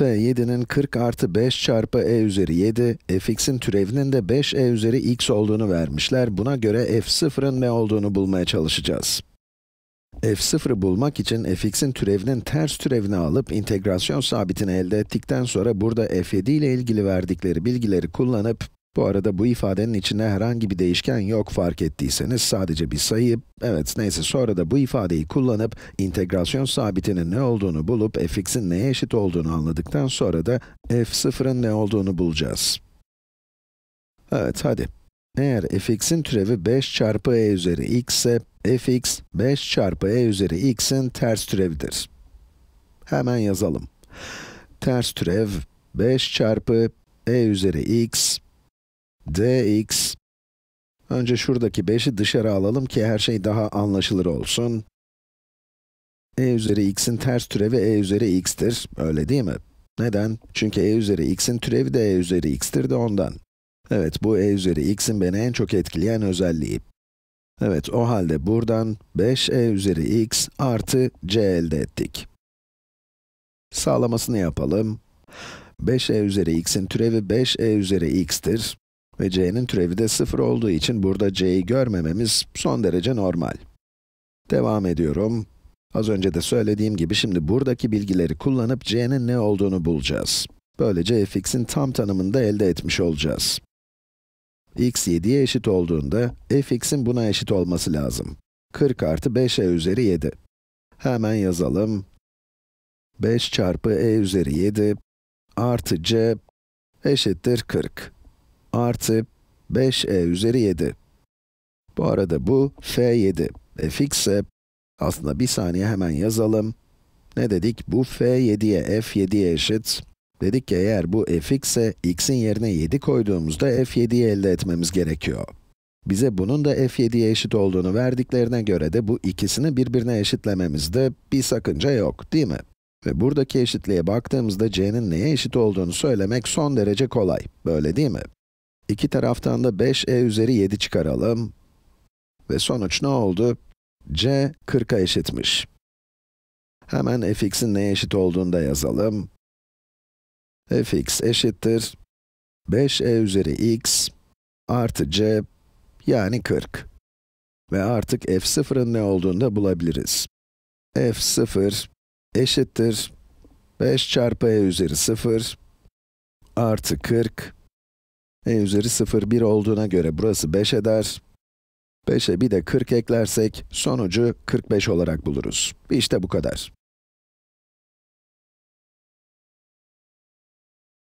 f 7'nin 40 artı 5 çarpı e üzeri 7, fx'in türevinin de 5 e üzeri x olduğunu vermişler. Buna göre f0'ın ne olduğunu bulmaya çalışacağız. f0'ı bulmak için fx'in türevinin ters türevini alıp integrasyon sabitini elde ettikten sonra burada f7 ile ilgili verdikleri bilgileri kullanıp bu arada bu ifadenin içinde herhangi bir değişken yok fark ettiyseniz sadece bir sayı, evet neyse sonra da bu ifadeyi kullanıp integrasyon sabitinin ne olduğunu bulup fx'in neye eşit olduğunu anladıktan sonra da f0'ın ne olduğunu bulacağız. Evet hadi. Eğer fx'in türevi 5 çarpı e üzeri x ise fx 5 çarpı e üzeri x'in ters türevidir. Hemen yazalım. Ters türev 5 çarpı e üzeri x dx. Önce şuradaki 5'i dışarı alalım ki her şey daha anlaşılır olsun. e üzeri x'in ters türevi e üzeri x'tir, öyle değil mi? Neden? Çünkü e üzeri x'in türevi de e üzeri x'tir de ondan. Evet, bu e üzeri x'in beni en çok etkileyen özelliği. Evet, o halde buradan 5e üzeri x artı c elde ettik. Sağlamasını yapalım. 5e üzeri x'in türevi 5e üzeri x'tir ve c'nin türevi de 0 olduğu için burada c'yi görmememiz son derece normal. Devam ediyorum. Az önce de söylediğim gibi şimdi buradaki bilgileri kullanıp c'nin ne olduğunu bulacağız. Böylece fx'in tam tanımını da elde etmiş olacağız. x 7'ye eşit olduğunda fx'in buna eşit olması lazım. 40 artı 5e üzeri 7. Hemen yazalım. 5 çarpı e üzeri 7 artı c eşittir 40 artı 5e üzeri 7. Bu arada bu f7, e, fx ise aslında bir saniye hemen yazalım. Ne dedik? Bu f7'ye f7'ye eşit. Dedik ki eğer bu e fx ise x'in yerine 7 koyduğumuzda f7'yi elde etmemiz gerekiyor. Bize bunun da f7'ye eşit olduğunu verdiklerine göre de bu ikisini birbirine eşitlememizde bir sakınca yok, değil mi? Ve buradaki eşitliğe baktığımızda c'nin neye eşit olduğunu söylemek son derece kolay, böyle değil mi? İki taraftan da 5e üzeri 7 çıkaralım. Ve sonuç ne oldu? c 40'a eşitmiş. Hemen fx'in neye eşit olduğunu da yazalım. fx eşittir 5e üzeri x artı c yani 40. Ve artık f0'ın ne olduğunu da bulabiliriz. f0 eşittir 5 çarpı e üzeri 0 artı 40 e üzeri 0, 1 olduğuna göre burası 5 eder. 5'e bir de 40 eklersek sonucu 45 olarak buluruz. İşte bu kadar.